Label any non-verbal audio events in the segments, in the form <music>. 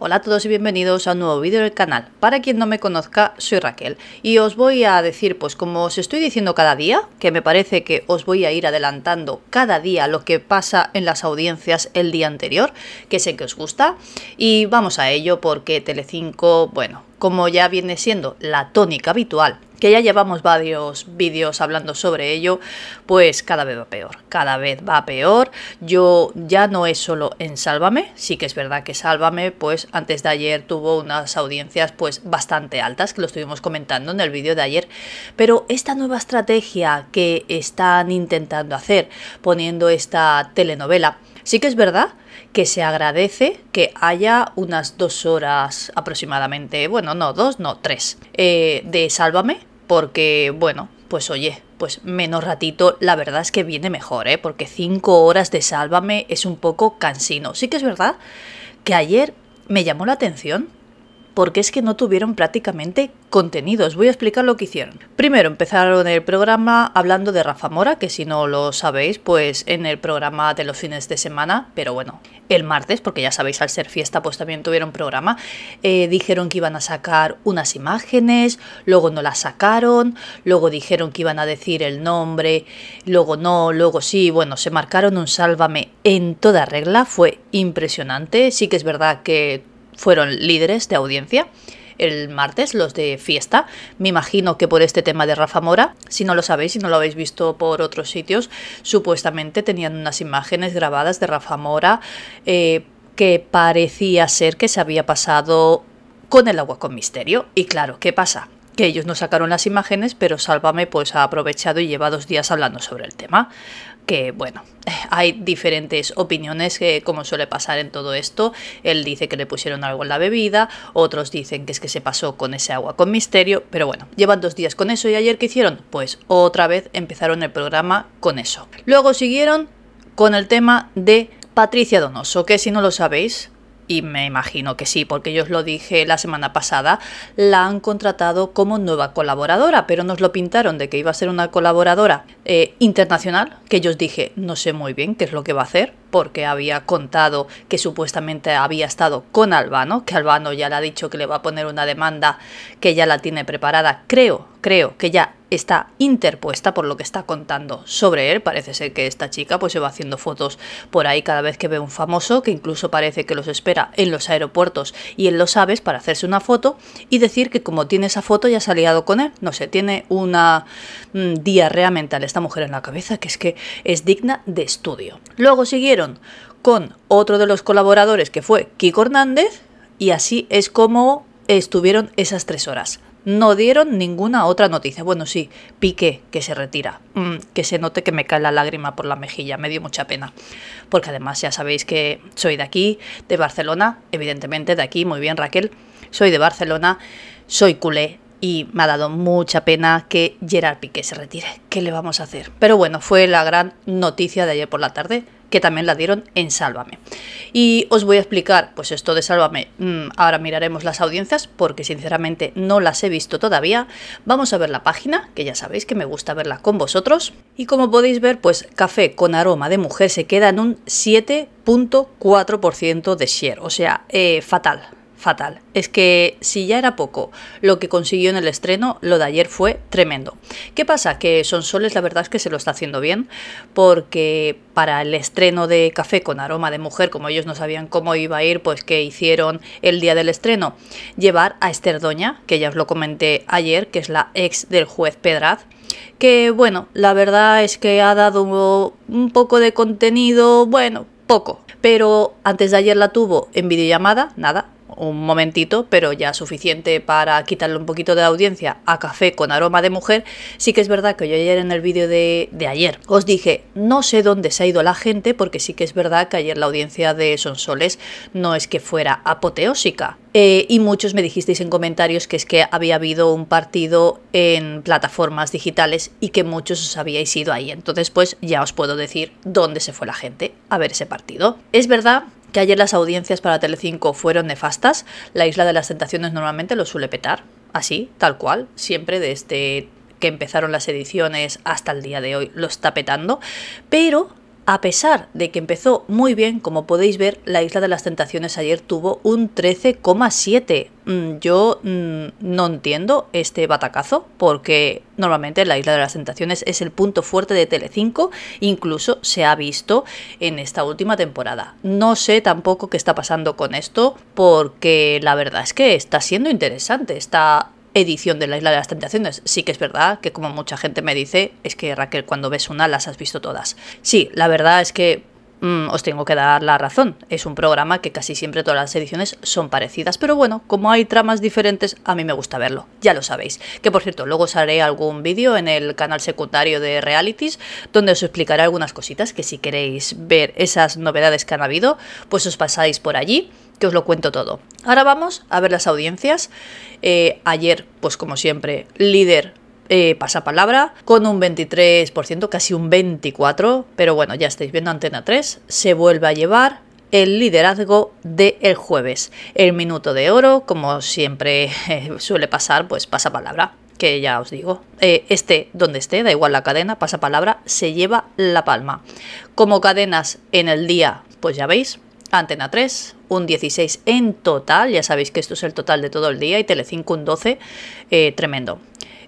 Hola a todos y bienvenidos a un nuevo vídeo del canal. Para quien no me conozca, soy Raquel y os voy a decir, pues como os estoy diciendo cada día, que me parece que os voy a ir adelantando cada día lo que pasa en las audiencias el día anterior, que sé que os gusta, y vamos a ello porque Telecinco, bueno, como ya viene siendo la tónica habitual, que ya llevamos varios vídeos hablando sobre ello, pues cada vez va peor, cada vez va peor. Yo ya no es solo en Sálvame, sí que es verdad que Sálvame, pues antes de ayer tuvo unas audiencias pues bastante altas, que lo estuvimos comentando en el vídeo de ayer, pero esta nueva estrategia que están intentando hacer poniendo esta telenovela Sí que es verdad que se agradece que haya unas dos horas aproximadamente, bueno, no dos, no tres, eh, de Sálvame, porque, bueno, pues oye, pues menos ratito, la verdad es que viene mejor, ¿eh? porque cinco horas de Sálvame es un poco cansino. Sí que es verdad que ayer me llamó la atención porque es que no tuvieron prácticamente contenidos. Voy a explicar lo que hicieron. Primero empezaron el programa hablando de Rafa Mora, que si no lo sabéis, pues en el programa de los fines de semana, pero bueno, el martes, porque ya sabéis, al ser fiesta, pues también tuvieron programa, eh, dijeron que iban a sacar unas imágenes, luego no las sacaron, luego dijeron que iban a decir el nombre, luego no, luego sí, bueno, se marcaron un sálvame en toda regla, fue impresionante, sí que es verdad que fueron líderes de audiencia el martes, los de fiesta. Me imagino que por este tema de Rafa Mora, si no lo sabéis, si no lo habéis visto por otros sitios, supuestamente tenían unas imágenes grabadas de Rafa Mora eh, que parecía ser que se había pasado con el agua con misterio. Y claro, ¿qué pasa? que ellos no sacaron las imágenes, pero Sálvame pues ha aprovechado y lleva dos días hablando sobre el tema que bueno, hay diferentes opiniones que como suele pasar en todo esto, él dice que le pusieron algo en la bebida, otros dicen que es que se pasó con ese agua con misterio, pero bueno, llevan dos días con eso y ayer que hicieron, pues otra vez empezaron el programa con eso. Luego siguieron con el tema de Patricia Donoso, que si no lo sabéis, y me imagino que sí, porque yo os lo dije la semana pasada, la han contratado como nueva colaboradora, pero nos lo pintaron de que iba a ser una colaboradora eh, internacional, que yo os dije, no sé muy bien qué es lo que va a hacer, porque había contado que supuestamente había estado con Albano, que Albano ya le ha dicho que le va a poner una demanda que ya la tiene preparada, creo, creo que ya está interpuesta por lo que está contando sobre él. Parece ser que esta chica pues se va haciendo fotos por ahí cada vez que ve un famoso, que incluso parece que los espera en los aeropuertos y en los aves para hacerse una foto y decir que como tiene esa foto ya se ha liado con él. No sé, tiene una día mm, diarrea mental esta mujer en la cabeza que es que es digna de estudio. Luego siguieron con otro de los colaboradores que fue Kiko Hernández y así es como estuvieron esas tres horas. No dieron ninguna otra noticia. Bueno, sí, Piqué, que se retira. Mm, que se note que me cae la lágrima por la mejilla. Me dio mucha pena. Porque además ya sabéis que soy de aquí, de Barcelona. Evidentemente, de aquí. Muy bien, Raquel. Soy de Barcelona. Soy culé y me ha dado mucha pena que Gerard Piqué se retire. ¿Qué le vamos a hacer? Pero bueno, fue la gran noticia de ayer por la tarde que también la dieron en Sálvame. Y os voy a explicar, pues esto de Sálvame, mm, ahora miraremos las audiencias porque sinceramente no las he visto todavía. Vamos a ver la página, que ya sabéis que me gusta verla con vosotros. Y como podéis ver, pues Café con aroma de mujer se queda en un 7.4% de share, o sea, eh, fatal, fatal. Es que si ya era poco lo que consiguió en el estreno, lo de ayer fue tremendo. ¿Qué pasa? Que son soles la verdad es que se lo está haciendo bien, porque para el estreno de Café con aroma de mujer, como ellos no sabían cómo iba a ir, pues que hicieron el día del estreno, llevar a Esther Doña, que ya os lo comenté ayer, que es la ex del juez Pedraz, que bueno, la verdad es que ha dado un poco de contenido, bueno, poco. Pero antes de ayer la tuvo en videollamada, nada, un momentito, pero ya suficiente para quitarle un poquito de audiencia a café con aroma de mujer, sí que es verdad que yo ayer en el vídeo de, de ayer os dije, no sé dónde se ha ido la gente, porque sí que es verdad que ayer la audiencia de Sonsoles no es que fuera apoteósica, eh, y muchos me dijisteis en comentarios que es que había habido un partido en plataformas digitales y que muchos os habíais ido ahí. Entonces, pues ya os puedo decir dónde se fue la gente a ver ese partido. Es verdad que ayer las audiencias para Telecinco fueron nefastas, la Isla de las Tentaciones normalmente lo suele petar, así, tal cual, siempre desde que empezaron las ediciones hasta el día de hoy lo está petando, pero a pesar de que empezó muy bien, como podéis ver, la Isla de las Tentaciones ayer tuvo un 13,7. Mm, yo mm, no entiendo este batacazo, porque normalmente la Isla de las Tentaciones es el punto fuerte de Telecinco, incluso se ha visto en esta última temporada. No sé tampoco qué está pasando con esto, porque la verdad es que está siendo interesante, está edición de la Isla de las Tentaciones. Sí que es verdad que como mucha gente me dice, es que Raquel, cuando ves una las has visto todas. Sí, la verdad es que Mm, os tengo que dar la razón. Es un programa que casi siempre todas las ediciones son parecidas, pero bueno, como hay tramas diferentes, a mí me gusta verlo, ya lo sabéis. Que por cierto, luego os haré algún vídeo en el canal secundario de Realities, donde os explicaré algunas cositas que si queréis ver esas novedades que han habido, pues os pasáis por allí que os lo cuento todo. Ahora vamos a ver las audiencias. Eh, ayer, pues como siempre, líder eh, pasapalabra con un 23%, casi un 24%, pero bueno, ya estáis viendo Antena 3, se vuelve a llevar el liderazgo del el jueves. El minuto de oro, como siempre <laughs> suele pasar, pues pasapalabra que ya os digo, Este, donde esté, da igual la cadena, pasa palabra, se lleva la palma. Como cadenas en el día, pues ya veis, Antena 3, un 16 en total, ya sabéis que esto es el total de todo el día, y Telecinco un 12, eh, tremendo.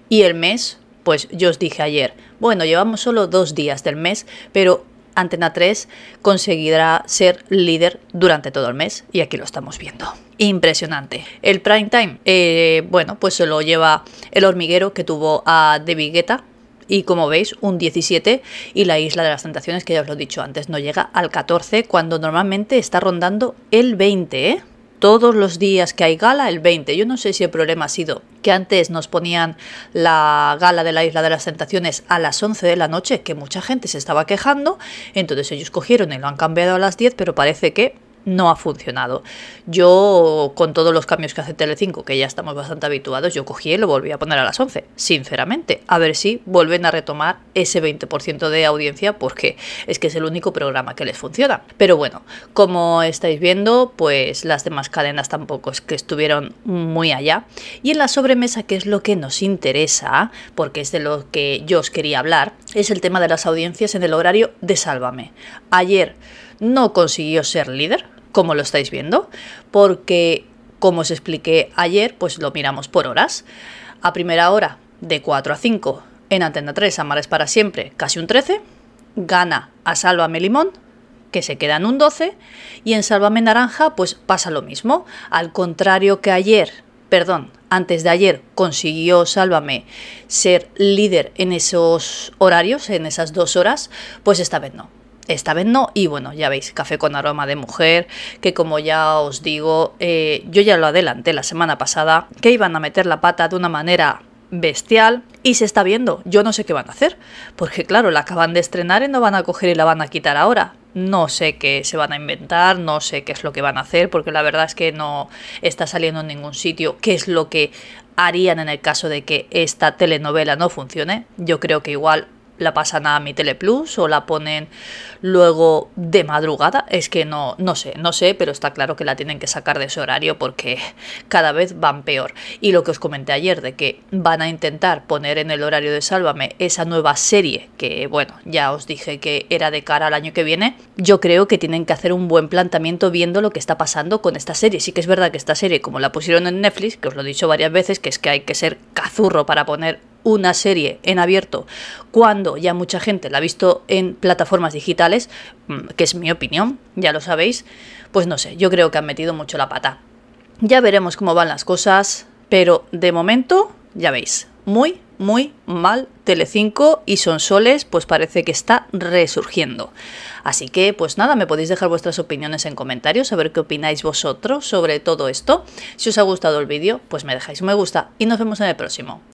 Y el mes, pues yo os dije ayer, bueno, llevamos solo dos días del mes, pero Antena 3 conseguirá ser líder durante todo el mes y aquí lo estamos viendo. Impresionante. El prime time, eh, bueno, pues se lo lleva el hormiguero que tuvo a De Vigueta y como veis un 17 y la isla de las tentaciones que ya os lo he dicho antes no llega al 14 cuando normalmente está rondando el 20, ¿eh? todos los días que hay gala el 20. Yo no sé si el problema ha sido que antes nos ponían la gala de la Isla de las Tentaciones a las 11 de la noche, que mucha gente se estaba quejando, entonces ellos cogieron y lo han cambiado a las 10, pero parece que no ha funcionado. Yo, con todos los cambios que hace Telecinco, que ya estamos bastante habituados, yo cogí y lo volví a poner a las 11, sinceramente. A ver si vuelven a retomar ese 20% de audiencia, porque es que es el único programa que les funciona. Pero bueno, como estáis viendo, pues las demás cadenas tampoco es que estuvieron muy allá. Y en la sobremesa, que es lo que nos interesa, porque es de lo que yo os quería hablar, es el tema de las audiencias en el horario de Sálvame. Ayer no consiguió ser líder, como lo estáis viendo, porque como os expliqué ayer, pues lo miramos por horas. A primera hora, de 4 a 5, en Antena 3, Amar es para siempre, casi un 13, gana a Sálvame Limón, que se queda en un 12, y en Sálvame Naranja, pues pasa lo mismo. Al contrario que ayer, perdón, antes de ayer consiguió Sálvame ser líder en esos horarios, en esas dos horas, pues esta vez no esta vez no. Y bueno, ya veis, café con aroma de mujer, que como ya os digo, eh, yo ya lo adelanté la semana pasada, que iban a meter la pata de una manera bestial y se está viendo. Yo no sé qué van a hacer, porque claro, la acaban de estrenar y no van a coger y la van a quitar ahora. No sé qué se van a inventar, no sé qué es lo que van a hacer, porque la verdad es que no está saliendo en ningún sitio qué es lo que harían en el caso de que esta telenovela no funcione. Yo creo que igual la pasan a mi Teleplus o la ponen luego de madrugada. Es que no, no sé, no sé, pero está claro que la tienen que sacar de ese horario porque cada vez van peor. Y lo que os comenté ayer de que van a intentar poner en el horario de Sálvame esa nueva serie que, bueno, ya os dije que era de cara al año que viene, yo creo que tienen que hacer un buen planteamiento viendo lo que está pasando con esta serie. Sí que es verdad que esta serie, como la pusieron en Netflix, que os lo he dicho varias veces, que es que hay que ser cazurro para poner una serie en abierto cuando ya mucha gente la ha visto en plataformas digitales, mm, que es mi opinión, ya lo sabéis, pues no sé, yo creo que han metido mucho la pata. Ya veremos cómo van las cosas, pero de momento, ya veis, muy, muy mal Telecinco y son soles pues parece que está resurgiendo. Así que pues nada, me podéis dejar vuestras opiniones en comentarios, a ver qué opináis vosotros sobre todo esto. Si os ha gustado el vídeo, pues me dejáis un me gusta y nos vemos en el próximo.